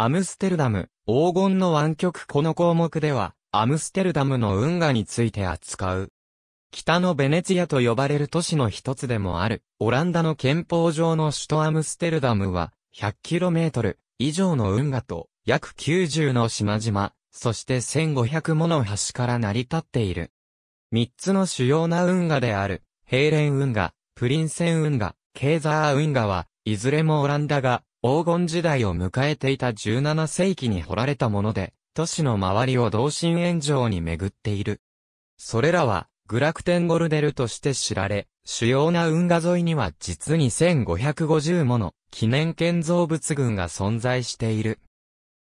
アムステルダム、黄金の湾曲この項目では、アムステルダムの運河について扱う。北のベネツィアと呼ばれる都市の一つでもある、オランダの憲法上の首都アムステルダムは、100km 以上の運河と、約90の島々、そして1500もの橋から成り立っている。3つの主要な運河である、ヘーレン運河、プリンセン運河、ケーザー運河は、いずれもオランダが黄金時代を迎えていた17世紀に掘られたもので、都市の周りを同心円状に巡っている。それらは、グラクテンゴルデルとして知られ、主要な運河沿いには実に1550もの記念建造物群が存在している。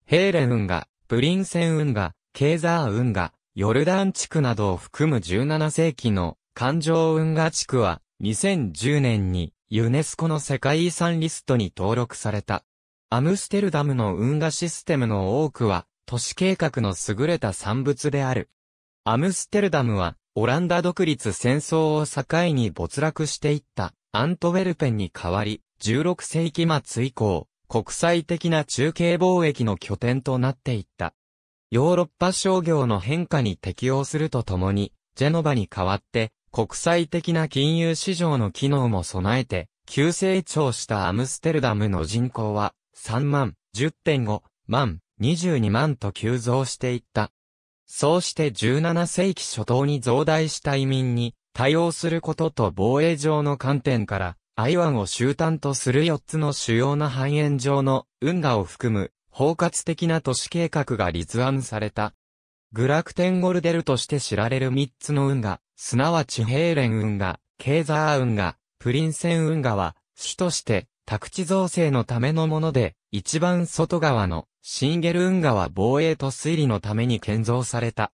ヘーレン運河、プリンセン運河、ケーザー運河、ヨルダン地区などを含む17世紀の環状運河地区は2010年にユネスコの世界遺産リストに登録された。アムステルダムの運河システムの多くは、都市計画の優れた産物である。アムステルダムは、オランダ独立戦争を境に没落していったアントウェルペンに代わり、16世紀末以降、国際的な中継貿易の拠点となっていった。ヨーロッパ商業の変化に適応するとともに、ジェノバに代わって、国際的な金融市場の機能も備えて、急成長したアムステルダムの人口は3万、10.5万、22万と急増していった。そうして17世紀初頭に増大した移民に対応することと防衛上の観点から、アイワンを終端とする4つの主要な繁栄上の運河を含む包括的な都市計画が立案された。グラクテンゴルデルとして知られる3つの運河、すなわち平連運河、ケーザー運河、プリンセン運河は、主として、宅地造成のためのもので、一番外側のシンゲル運河は防衛と推理のために建造された。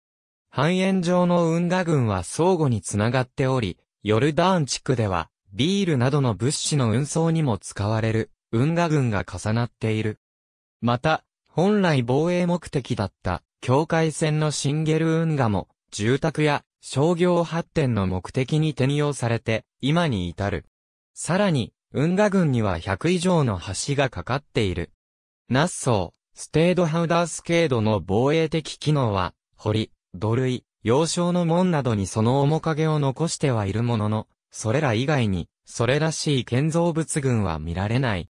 半円状の運河群は相互につながっており、ヨルダーン地区では、ビールなどの物資の運送にも使われる、運河群が重なっている。また、本来防衛目的だった、境界線のシンゲル運河も、住宅や商業発展の目的に転用されて、今に至る。さらに、運河群には100以上の橋がかかっている。ナッソー、ステードハウダースケードの防衛的機能は、堀、土塁、幼少の門などにその面影を残してはいるものの、それら以外に、それらしい建造物群は見られない。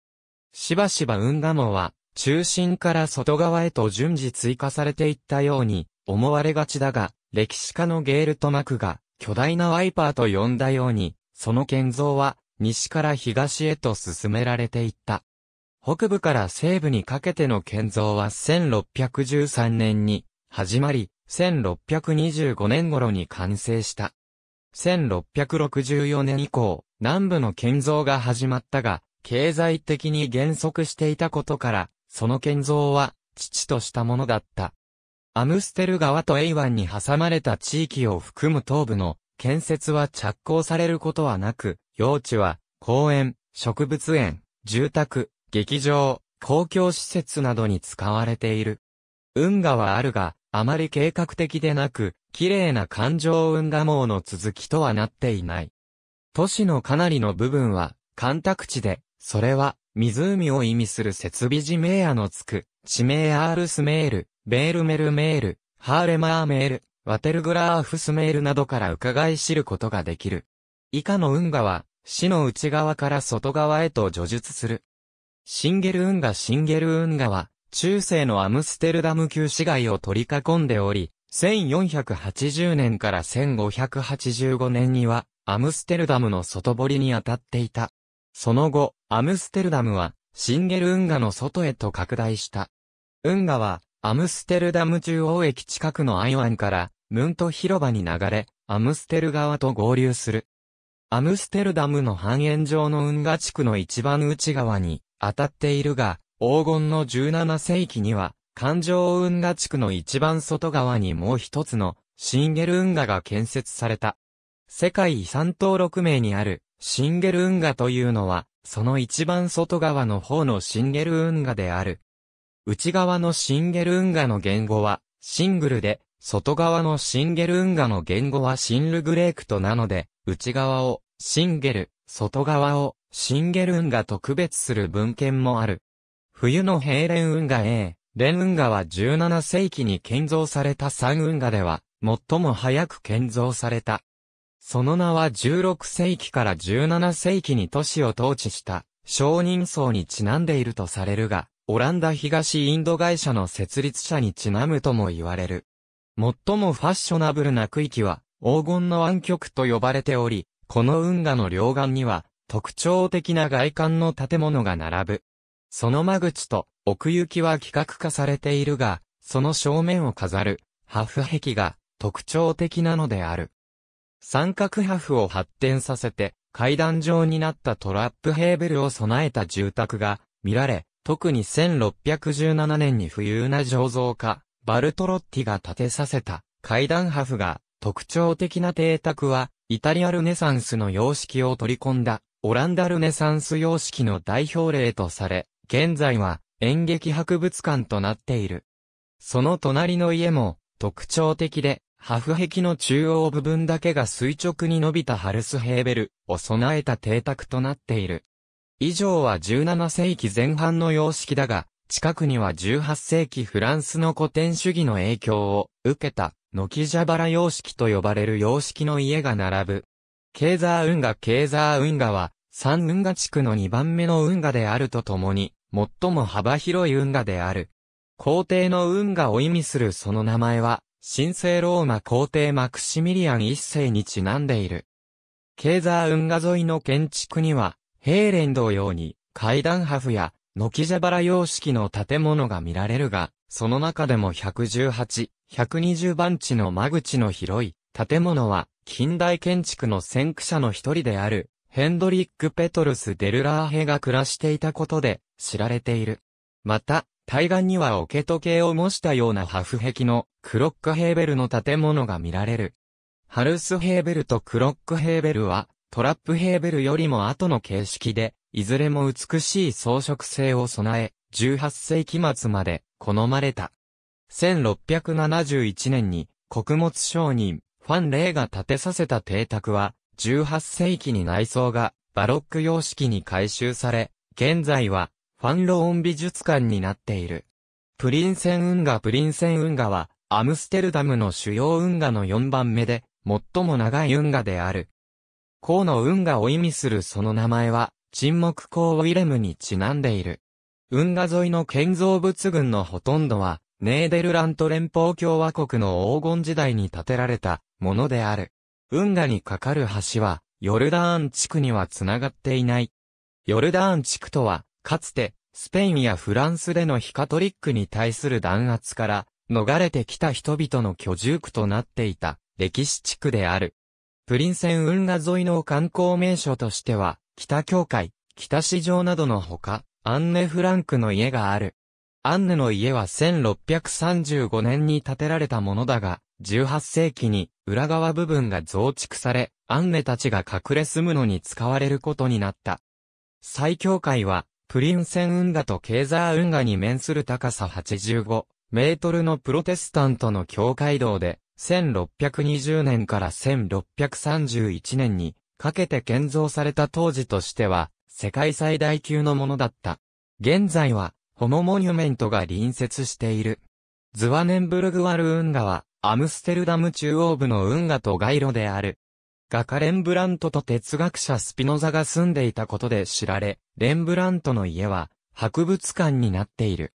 しばしば運河網は、中心から外側へと順次追加されていったように、思われがちだが、歴史家のゲールトマクが、巨大なワイパーと呼んだように、その建造は、西から東へと進められていった。北部から西部にかけての建造は1613年に始まり、1625年頃に完成した。1664年以降、南部の建造が始まったが、経済的に減速していたことから、その建造は、父としたものだった。アムステル川とエイワンに挟まれた地域を含む東部の建設は着工されることはなく、用地は公園、植物園、住宅、劇場、公共施設などに使われている。運河はあるが、あまり計画的でなく、綺麗な環状運河網の続きとはなっていない。都市のかなりの部分は、干拓地で、それは、湖を意味する設備地名屋のつく、地名アールスメール、ベールメルメール、ハーレマーメール、ワテルグラーフスメールなどから伺い知ることができる。以下の運河は、市の内側から外側へと叙述する。シンゲル運河シンゲル運河は、中世のアムステルダム旧市街を取り囲んでおり、1480年から1585年には、アムステルダムの外堀に当たっていた。その後、アムステルダムは、シンゲル運河の外へと拡大した。運河は、アムステルダム中央駅近くのアイワンから、ムント広場に流れ、アムステル川と合流する。アムステルダムの半円状の運河地区の一番内側に当たっているが、黄金の17世紀には、環状運河地区の一番外側にもう一つのシンゲル運河が建設された。世界遺産登録名にあるシンゲル運河というのは、その一番外側の方のシンゲル運河である内側のシンゲル運河の言語はシングルで、外側のシンゲル運河の言語はシンルグレークとなので、内側をシンゲル、外側をシンゲル運河と区別する文献もある。冬の平連運河 A、連運河は17世紀に建造された三運河では、最も早く建造された。その名は16世紀から17世紀に都市を統治した、商人層にちなんでいるとされるが、オランダ東インド会社の設立者にちなむとも言われる。最もファッショナブルな区域は、黄金の湾曲と呼ばれており、この運河の両岸には、特徴的な外観の建物が並ぶ。その間口と奥行きは規格化されているが、その正面を飾る、ハフ壁が特徴的なのである。三角ハフを発展させて、階段状になったトラップヘーブルを備えた住宅が見られ、特に1617年に富裕な醸造家、バルトロッティが建てさせた階段破フが特徴的な邸宅は、イタリアルネサンスの様式を取り込んだ、オランダルネサンス様式の代表例とされ、現在は演劇博物館となっている。その隣の家も特徴的で、破フ壁の中央部分だけが垂直に伸びたハルスヘーベルを備えた邸宅となっている。以上は17世紀前半の様式だが、近くには18世紀フランスの古典主義の影響を受けた、ャバラ様式と呼ばれる様式の家が並ぶ。ケーザー運河ケーザー運河は、三運河地区の2番目の運河であるとともに、最も幅広い運河である。皇帝の運河を意味するその名前は、神聖ローマ皇帝マクシミリアン一世にちなんでいる。ケーザー運河沿いの建築には、平連同様に階段破布や軒蛇腹様式の建物が見られるが、その中でも118、120番地の間口の広い建物は近代建築の先駆者の一人であるヘンドリック・ペトルス・デルラーヘが暮らしていたことで知られている。また、対岸には桶時計を模したような破布壁のクロックヘーベルの建物が見られる。ハルス・ヘーベルとクロック・ヘーベルはトラップヘーベルよりも後の形式で、いずれも美しい装飾性を備え、18世紀末まで好まれた。1671年に穀物商人、ファン・レイが建てさせた邸宅は、18世紀に内装がバロック様式に改修され、現在はファン・ローン美術館になっている。プリンセン運河プリンセン運河は、アムステルダムの主要運河の4番目で、最も長い運河である。河の運河を意味するその名前は、沈黙港ウィレムにちなんでいる。運河沿いの建造物群のほとんどは、ネーデルラント連邦共和国の黄金時代に建てられたものである。運河に架かる橋は、ヨルダーン地区には繋がっていない。ヨルダーン地区とは、かつて、スペインやフランスでのヒカトリックに対する弾圧から、逃れてきた人々の居住区となっていた、歴史地区である。プリンセン運河沿いの観光名所としては、北教会、北市場などのほか、アンネ・フランクの家がある。アンネの家は1635年に建てられたものだが、18世紀に裏側部分が増築され、アンネたちが隠れ住むのに使われることになった。最教会は、プリンセン運河とケーザー運河に面する高さ85メートルのプロテスタントの教会堂で、1620年から1631年にかけて建造された当時としては世界最大級のものだった。現在はホモモニュメントが隣接している。ズワネンブルグワル運河はアムステルダム中央部の運河と街路である。画家レンブラントと哲学者スピノザが住んでいたことで知られ、レンブラントの家は博物館になっている。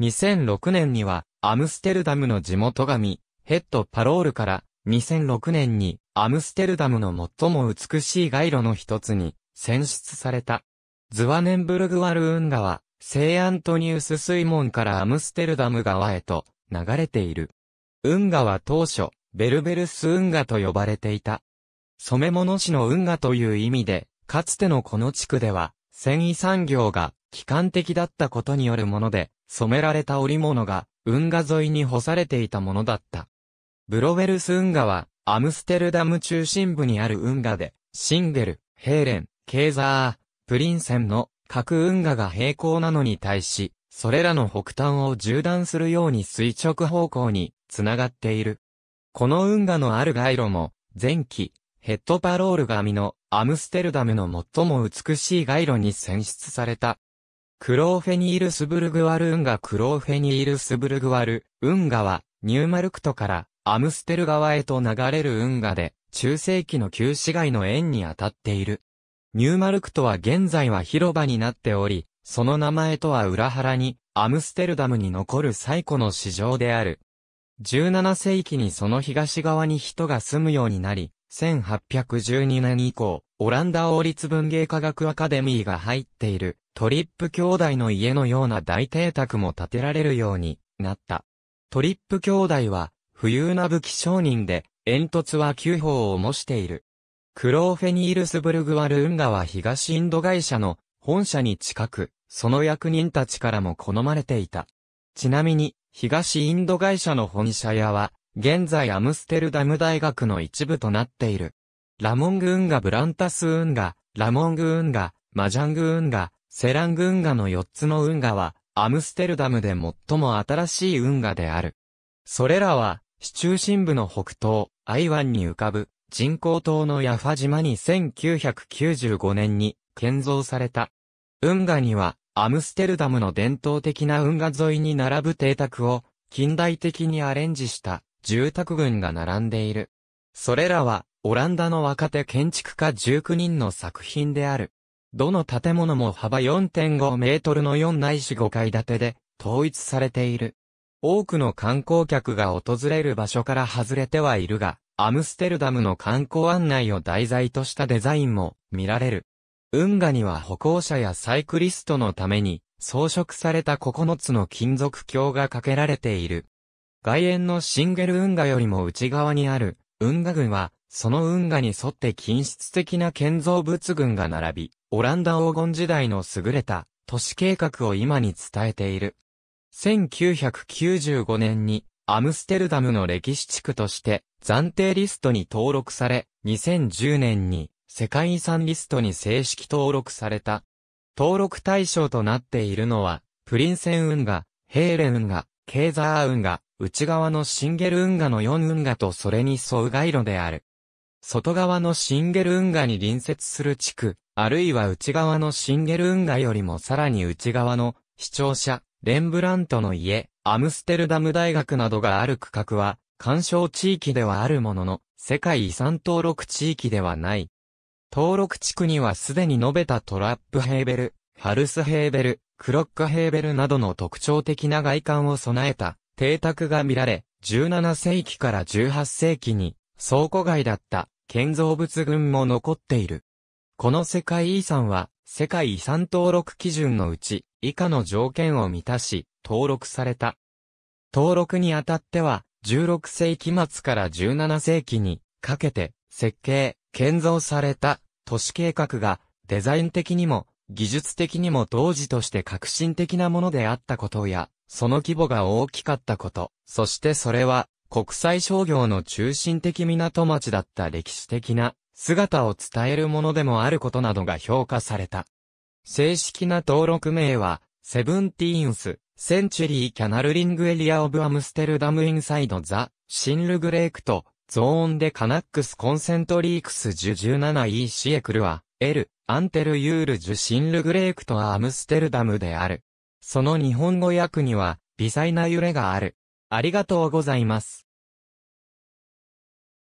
2006年にはアムステルダムの地元紙、ヘッドパロールから2006年にアムステルダムの最も美しい街路の一つに選出された。ズワネンブルグワルーン川、聖アントニウス水門からアムステルダム川へと流れている。運河は当初、ベルベルス運河と呼ばれていた。染物師の運河という意味で、かつてのこの地区では、繊維産業が機関的だったことによるもので、染められた織物が運河沿いに干されていたものだった。ブロウェルス運河は、アムステルダム中心部にある運河で、シンゲル、ヘーレン、ケーザー、プリンセンの各運河が平行なのに対し、それらの北端を縦断するように垂直方向に繋がっている。この運河のある街路も、前期、ヘッドパロール紙のアムステルダムの最も美しい街路に選出された。クローフェニールスブルグワル運河クローフェニールスブルグワル運河はニューマルクトからアムステル川へと流れる運河で、中世紀の旧市街の縁に当たっている。ニューマルクトは現在は広場になっており、その名前とは裏腹に、アムステルダムに残る最古の市場である。17世紀にその東側に人が住むようになり、1812年以降、オランダ王立文芸科学アカデミーが入っている、トリップ兄弟の家のような大邸宅も建てられるようになった。トリップ兄弟は、富裕な武器商人で、煙突は9方を模している。クローフェニールスブルグワルンガは東インド会社の本社に近く、その役人たちからも好まれていた。ちなみに、東インド会社の本社屋は、現在アムステルダム大学の一部となっている。ラモング運河ブランタス運河、ラモング運河、マジャング運河、セラング運河の4つの運河は、アムステルダムで最も新しい運河である。それらは、市中心部の北東、アイワンに浮かぶ人工島のヤファ島に1995年に建造された。運河にはアムステルダムの伝統的な運河沿いに並ぶ邸宅を近代的にアレンジした住宅群が並んでいる。それらはオランダの若手建築家19人の作品である。どの建物も幅4.5メートルの4内市し5階建てで統一されている。多くの観光客が訪れる場所から外れてはいるが、アムステルダムの観光案内を題材としたデザインも見られる。運河には歩行者やサイクリストのために装飾された9つの金属橋がかけられている。外縁のシンゲル運河よりも内側にある運河群は、その運河に沿って均質的な建造物群が並び、オランダ黄金時代の優れた都市計画を今に伝えている。1995年にアムステルダムの歴史地区として暫定リストに登録され、2010年に世界遺産リストに正式登録された。登録対象となっているのは、プリンセン運河、ヘーレ運河、ケーザー運河、内側のシンゲル運河の4運河とそれに沿う街路である。外側のシンゲル運河に隣接する地区、あるいは内側のシンゲル運河よりもさらに内側の、視聴者、レンブラントの家、アムステルダム大学などがある区画は、干渉地域ではあるものの、世界遺産登録地域ではない。登録地区にはすでに述べたトラップヘーベル、ハルスヘーベル、クロックヘーベルなどの特徴的な外観を備えた邸宅が見られ、17世紀から18世紀に倉庫街だった建造物群も残っている。この世界遺産は世界遺産登録基準のうち、以下の条件を満たし、登録された。登録にあたっては、16世紀末から17世紀にかけて設計、建造された都市計画がデザイン的にも技術的にも当時として革新的なものであったことや、その規模が大きかったこと、そしてそれは国際商業の中心的港町だった歴史的な姿を伝えるものでもあることなどが評価された。正式な登録名は、セブンティーンス、センチュリーキャナルリングエリアオブアムステルダムインサイドザ、シンルグレークと、ゾーンでカナックスコンセントリークスジュ1 7 e シエクルは、エル、アンテルユールジュシンルグレークとアムステルダムである。その日本語訳には、微細な揺れがある。ありがとうございます。